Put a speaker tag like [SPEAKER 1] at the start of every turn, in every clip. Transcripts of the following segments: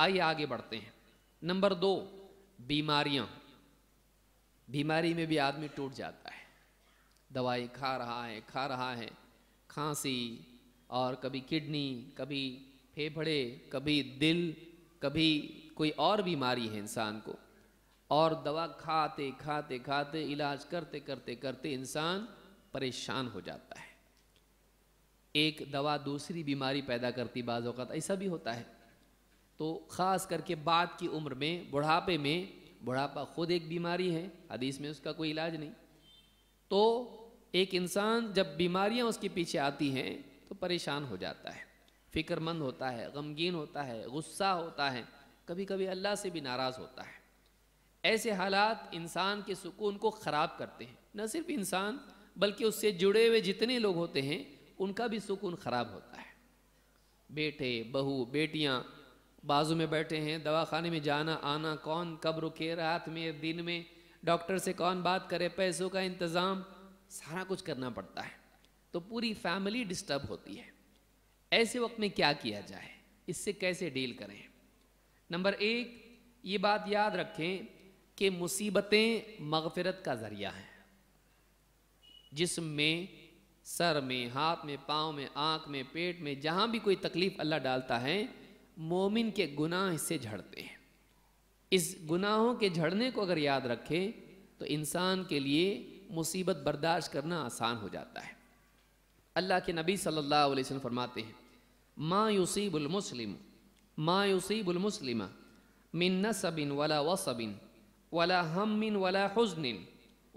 [SPEAKER 1] आइए आगे बढ़ते हैं नंबर दो बीमारियां बीमारी में भी आदमी टूट जाता है दवाई खा रहा है खा रहा है खांसी और कभी किडनी कभी फेफड़े कभी दिल कभी कोई और बीमारी है इंसान को और दवा खाते खाते खाते इलाज करते करते करते इंसान परेशान हो जाता है एक दवा दूसरी बीमारी पैदा करती बाज़त ऐसा भी होता है तो ख़ास करके बाद की उम्र में बुढ़ापे में बुढ़ापा खुद एक बीमारी है हदीस में उसका कोई इलाज नहीं तो एक इंसान जब बीमारियां उसके पीछे आती हैं तो परेशान हो जाता है फ़िक्रमंद होता है गमगीन होता है गुस्सा होता है कभी कभी अल्लाह से भी नाराज़ होता है ऐसे हालात इंसान के सुकून को ख़राब करते हैं न सिर्फ इंसान बल्कि उससे जुड़े हुए जितने लोग होते हैं उनका भी सुकून ख़राब होता है बेटे बहू बेटियाँ बाजू में बैठे हैं दवाखाने में जाना आना कौन कब रुके रात में दिन में डॉक्टर से कौन बात करे पैसों का इंतज़ाम सारा कुछ करना पड़ता है तो पूरी फैमिली डिस्टर्ब होती है ऐसे वक्त में क्या किया जाए इससे कैसे डील करें नंबर एक ये बात याद रखें कि मुसीबतें मगफरत का ज़रिया हैं जिसमें सर में हाथ में पाँव में आँख में पेट में जहाँ भी कोई तकलीफ़ अल्लाह डालता है मोमिन के गुनाह इससे झड़ते हैं इस गुनाहों के झड़ने को अगर याद रखें तो इंसान के लिए मुसीबत बर्दाश्त करना आसान हो जाता है अल्लाह के नबी सल्लल्लाहु अलैहि वसल्लम फरमाते हैं माँ युसीबुलमसलिम माँ युसीबुलमसलिमा मिन नसबिन वला वसबिन वला हमिन वला हजनिन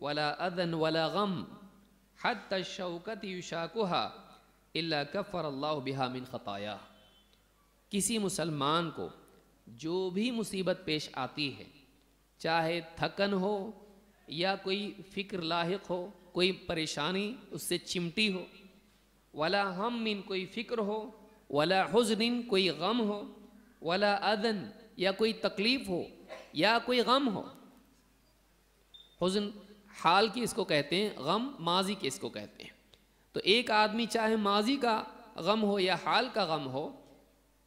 [SPEAKER 1] वला अदन वला गम हत शौकत युशाकुहा इल्ला कफ़र अल्लाह बिहा मिन ख़ताया किसी मुसलमान को जो भी मुसीबत पेश आती है चाहे थकन हो या कोई फ़िक्र लाक हो कोई परेशानी उससे चिमटी हो वला हम इन कोई फ़िक्र हो वला हजन कोई गम हो वला अदन या कोई तकलीफ़ हो या कोई गम हो हजन हाल की इसको कहते हैं गम माजी के इसको कहते हैं तो एक आदमी चाहे माजी का गम हो या हाल का गम हो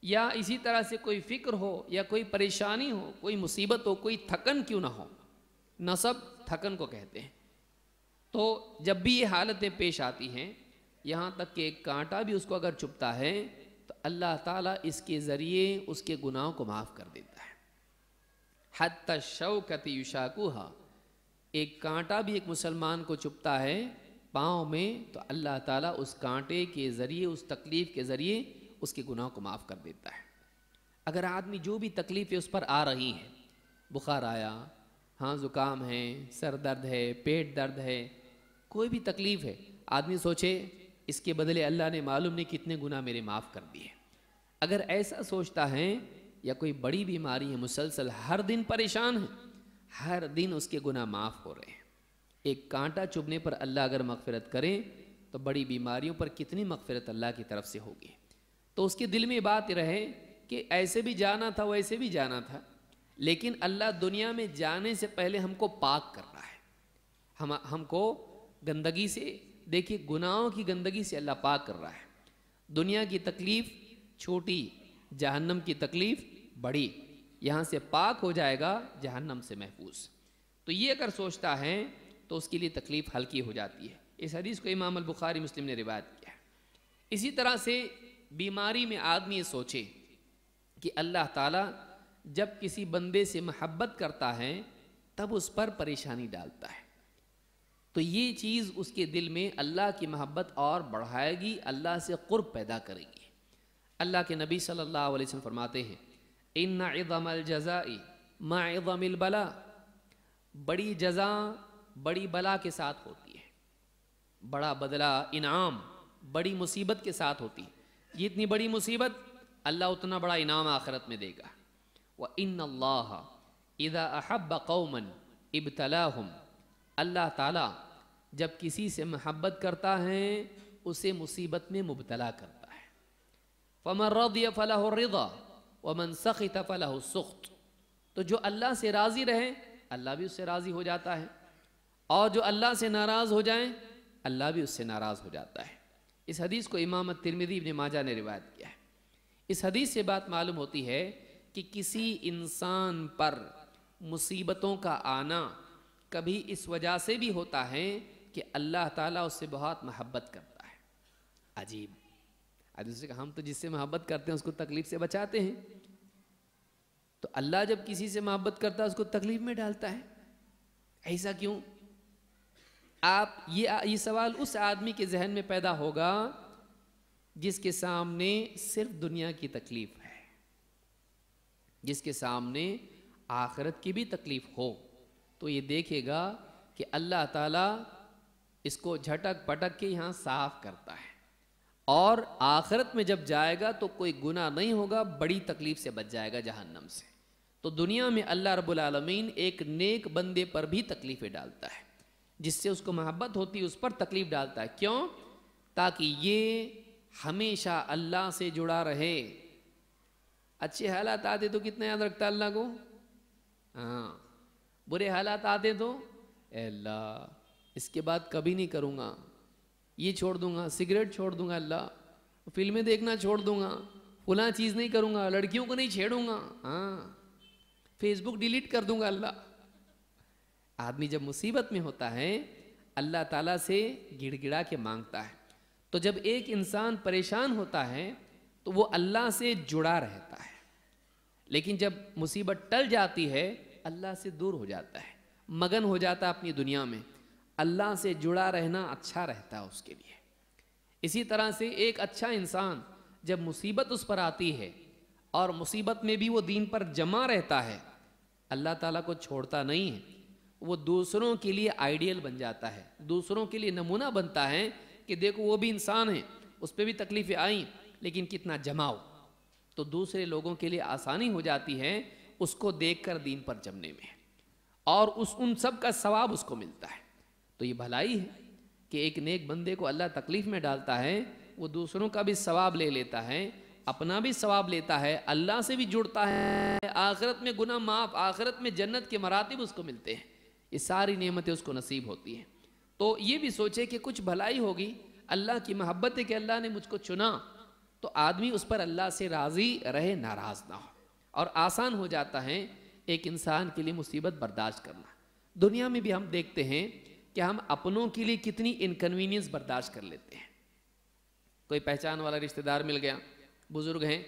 [SPEAKER 1] या इसी तरह से कोई फिक्र हो या कोई परेशानी हो कोई मुसीबत हो कोई थकन क्यों ना हो नसब थकन को कहते हैं तो जब भी ये हालतें पेश आती हैं यहाँ तक कि एक कांटा भी उसको अगर चुपता है तो अल्लाह ताला इसके ज़रिए उसके गुनाहों को माफ़ कर देता है हत शवकति युशाकुहा एक कांटा भी एक मुसलमान को चुपता है पाँव में तो अल्लाह ताला उस कांटे के ज़रिए उस तकलीफ़ के ज़रिए उसके गुनाहों को माफ़ कर देता है अगर आदमी जो भी तकलीफ़ें उस पर आ रही हैं बुखार आया हाँ ज़ुकाम है सर दर्द है पेट दर्द है कोई भी तकलीफ़ है आदमी सोचे इसके बदले अल्लाह ने मालूम नहीं कितने गुना मेरे माफ़ कर दिए अगर ऐसा सोचता है या कोई बड़ी बीमारी है मुसलसल हर दिन परेशान है हर दिन उसके गुना माफ़ हो रहे हैं एक कांटा चुभने पर अल्लाह अगर मगफरत करें तो बड़ी बीमारियों पर कितनी मगफरत अल्लाह की तरफ से होगी तो उसके दिल में बात रहे कि ऐसे भी जाना था वैसे भी जाना था लेकिन अल्लाह दुनिया में जाने से पहले हमको पाक कर रहा है हम हमको गंदगी से देखिए गुनाहों की गंदगी से अल्लाह पाक कर रहा है दुनिया की तकलीफ़ छोटी जहन्नम की तकलीफ़ बड़ी यहाँ से पाक हो जाएगा जहन्नम से महफूज तो ये अगर सोचता है तो उसके लिए तकलीफ़ हल्की हो जाती है इस हदीस को इमाम अल बुखारी मुस्लिम ने रिवायत किया है इसी तरह से बीमारी में आदमी सोचे कि अल्लाह ताला जब किसी बंदे से महब्बत करता है तब उस पर परेशानी डालता है तो ये चीज़ उसके दिल में अल्लाह की महब्बत और बढ़ाएगी अल्लाह से क़ुर्ब पैदा करेगी अल्लाह के नबी सल्लल्लाहु अलैहि वसल्लम फरमाते हैं इन इज़मल जजाई माज़मिल बला बड़ी जजा बड़ी बला के साथ होती है बड़ा बदला इनाम बड़ी मुसीबत के साथ होती है ये इतनी बड़ी मुसीबत अल्लाह उतना बड़ा इनाम आखरत में देगा व इन अल्लाह इदा अहब कौमन इबतला अल्लाह ताला जब किसी से महब्बत करता है उसे मुसीबत में मुबतला करता है फमर रदिय फ़लाह व वमन सख़त फ़लाह सुख्त तो जो अल्लाह से राज़ी रहे अल्लाह भी उससे राज़ी हो जाता है और जो अल्लाह से नाराज़ हो जाए अल्लाह भी उससे नाराज़ हो जाता है इस हदीस को इमाम तिरमिदी इब्ने माजा ने रिवायत किया है इस हदीस से बात मालूम होती है कि किसी इंसान पर मुसीबतों का आना कभी इस वजह से भी होता है कि अल्लाह ताला उससे बहुत मोहब्बत करता है अजीब आदमी हम तो जिससे मोहब्बत करते हैं उसको तकलीफ से बचाते हैं तो अल्लाह जब किसी से मोहब्बत करता है उसको तकलीफ में डालता है ऐसा क्यों आप ये ये सवाल उस आदमी के जहन में पैदा होगा जिसके सामने सिर्फ दुनिया की तकलीफ है जिसके सामने आखरत की भी तकलीफ हो तो ये देखेगा कि अल्लाह ताला इसको झटक पटक के यहाँ साफ करता है और आखरत में जब जाएगा तो कोई गुना नहीं होगा बड़ी तकलीफ से बच जाएगा जहन्नम से तो दुनिया में अल्लाह रब्बुल आलमीन एक नेक बंदे पर भी तकलीफ़ें डालता है जिससे उसको मोहब्बत होती उस पर तकलीफ डालता है क्यों ताकि ये हमेशा अल्लाह से जुड़ा रहे अच्छे हालात आते तो कितना याद रखता अल्लाह को हाँ बुरे हालात आते तो अल्लाह इसके बाद कभी नहीं करूँगा ये छोड़ दूंगा सिगरेट छोड़ दूंगा अल्लाह फिल्में देखना छोड़ दूंगा फुला चीज़ नहीं करूँगा लड़कियों को नहीं छेड़ूंगा हाँ फेसबुक डिलीट कर दूंगा अल्लाह आदमी जब मुसीबत में होता है अल्लाह ताला से गिड़गिड़ा के मांगता है तो जब एक इंसान परेशान होता है तो वो अल्लाह से जुड़ा रहता है लेकिन जब मुसीबत टल जाती है अल्लाह से दूर हो जाता है मगन हो जाता है अपनी दुनिया में अल्लाह से जुड़ा रहना अच्छा रहता है उसके लिए इसी तरह से एक अच्छा इंसान जब मुसीबत उस पर आती है और मुसीबत में भी वो दीन पर जमा रहता है अल्लाह ताला को छोड़ता नहीं है वो दूसरों के लिए आइडियल बन जाता है दूसरों के लिए नमूना बनता है कि देखो वो भी इंसान है उस पर भी तकलीफ़ें आई लेकिन कितना जमाओ तो दूसरे लोगों के लिए आसानी हो जाती है उसको देखकर दीन पर जमने में और उस उन सब का सवाब उसको मिलता है तो ये भलाई है कि एक नेक बंदे को अल्लाह तकलीफ़ में डालता है वो दूसरों का भी सवाब ले लेता है अपना भी सवाब लेता है अल्लाह से भी जुड़ता है आखिरत में गुना माफ़ आखिरत में जन्नत के मरातब उसको मिलते हैं ये सारी नियमतें उसको नसीब होती हैं तो ये भी सोचे कि कुछ भलाई होगी अल्लाह की मोहब्बत है कि अल्लाह ने मुझको चुना तो आदमी उस पर अल्लाह से राज़ी रहे नाराज़ ना हो और आसान हो जाता है एक इंसान के लिए मुसीबत बर्दाश्त करना दुनिया में भी हम देखते हैं कि हम अपनों के लिए कितनी इनकन्वीनियंस बर्दाश्त कर लेते हैं कोई पहचान वाला रिश्तेदार मिल गया बुज़ुर्ग हैं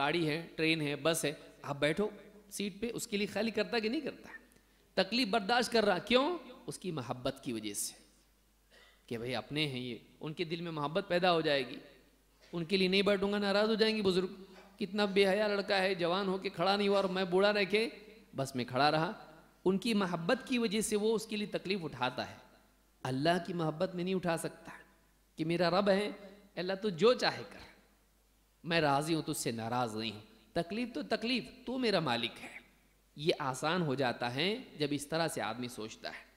[SPEAKER 1] गाड़ी है ट्रेन है बस है आप बैठो सीट पे उसके लिए खाली करता कि नहीं करता है तकलीफ बर्दाश्त कर रहा क्यों उसकी मोहब्बत की वजह से कि भाई अपने हैं ये उनके दिल में मोहब्बत पैदा हो जाएगी उनके लिए नहीं बैठूंगा नाराज़ हो जाएंगे बुजुर्ग कितना बेहया लड़का है जवान होके खड़ा नहीं हुआ और मैं बूढ़ा रह के बस में खड़ा रहा उनकी मोहब्बत की वजह से वो उसके लिए तकलीफ उठाता है अल्लाह की मोहब्बत में नहीं उठा सकता कि मेरा रब है अल्लाह तो जो चाहे कर मैं राज़ी हूं तो उससे नाराज़ नहीं हूं तकलीफ़ तो तकलीफ़ तो मेरा मालिक है ये आसान हो जाता है जब इस तरह से आदमी सोचता है